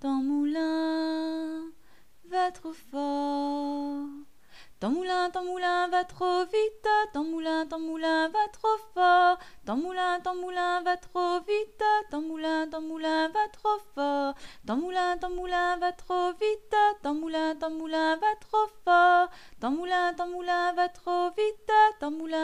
ton moulin va trop fort. Ton moulin, ton moulin va trop vite, ton moulin, ton moulin va trop fort. Ton moulin, ton moulin va trop vite, ton moulin, ton moulin va trop fort. Ton moulin, ton moulin va trop vite, ton moulin, ton moulin va trop fort. Ton moulin, ton moulin va trop vite, ton moulin.